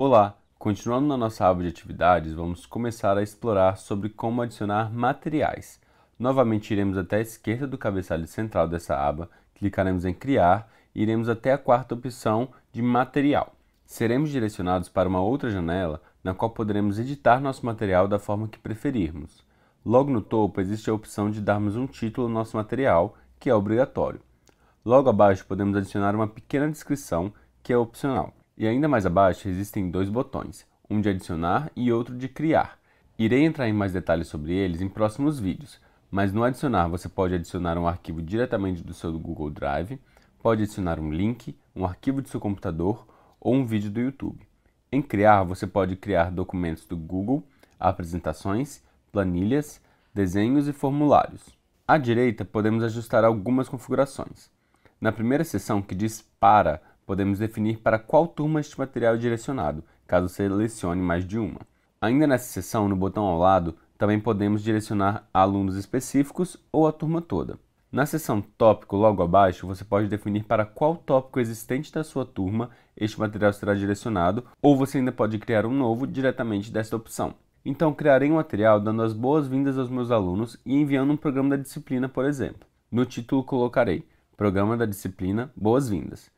Olá! Continuando na nossa aba de atividades, vamos começar a explorar sobre como adicionar materiais. Novamente iremos até a esquerda do cabeçalho central dessa aba, clicaremos em criar e iremos até a quarta opção de material. Seremos direcionados para uma outra janela na qual poderemos editar nosso material da forma que preferirmos. Logo no topo existe a opção de darmos um título ao nosso material, que é obrigatório. Logo abaixo podemos adicionar uma pequena descrição, que é opcional. E ainda mais abaixo existem dois botões, um de adicionar e outro de criar. Irei entrar em mais detalhes sobre eles em próximos vídeos, mas no adicionar você pode adicionar um arquivo diretamente do seu Google Drive, pode adicionar um link, um arquivo de seu computador ou um vídeo do YouTube. Em criar, você pode criar documentos do Google, apresentações, planilhas, desenhos e formulários. À direita, podemos ajustar algumas configurações. Na primeira seção que diz Para, podemos definir para qual turma este material é direcionado, caso selecione mais de uma. Ainda nessa seção, no botão ao lado, também podemos direcionar a alunos específicos ou a turma toda. Na seção Tópico, logo abaixo, você pode definir para qual tópico existente da sua turma este material será direcionado, ou você ainda pode criar um novo diretamente desta opção. Então, criarei um material dando as boas-vindas aos meus alunos e enviando um programa da disciplina, por exemplo. No título, colocarei Programa da Disciplina Boas-Vindas.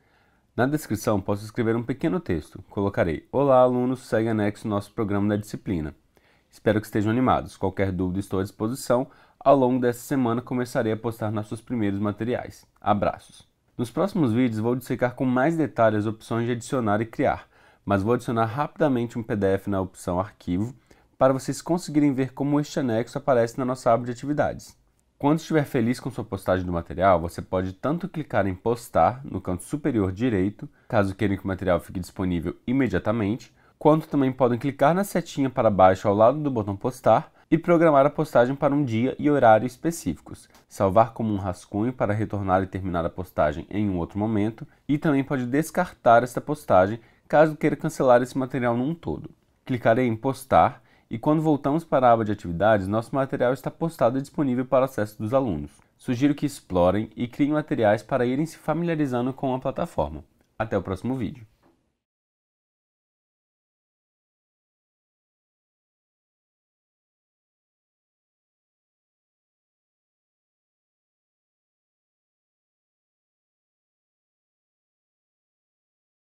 Na descrição posso escrever um pequeno texto. Colocarei: Olá, alunos, segue anexo nosso programa da disciplina. Espero que estejam animados. Qualquer dúvida, estou à disposição. Ao longo dessa semana começarei a postar nossos primeiros materiais. Abraços! Nos próximos vídeos vou dissecar com mais detalhes as opções de adicionar e criar, mas vou adicionar rapidamente um PDF na opção Arquivo para vocês conseguirem ver como este anexo aparece na nossa aba de atividades. Quando estiver feliz com sua postagem do material, você pode tanto clicar em postar no canto superior direito, caso queiram que o material fique disponível imediatamente, quanto também podem clicar na setinha para baixo ao lado do botão postar e programar a postagem para um dia e horário específicos, salvar como um rascunho para retornar e terminar a postagem em um outro momento, e também pode descartar esta postagem caso queira cancelar esse material num todo. Clicarei em postar e quando voltamos para a aba de atividades, nosso material está postado e disponível para acesso dos alunos. Sugiro que explorem e criem materiais para irem se familiarizando com a plataforma. Até o próximo vídeo.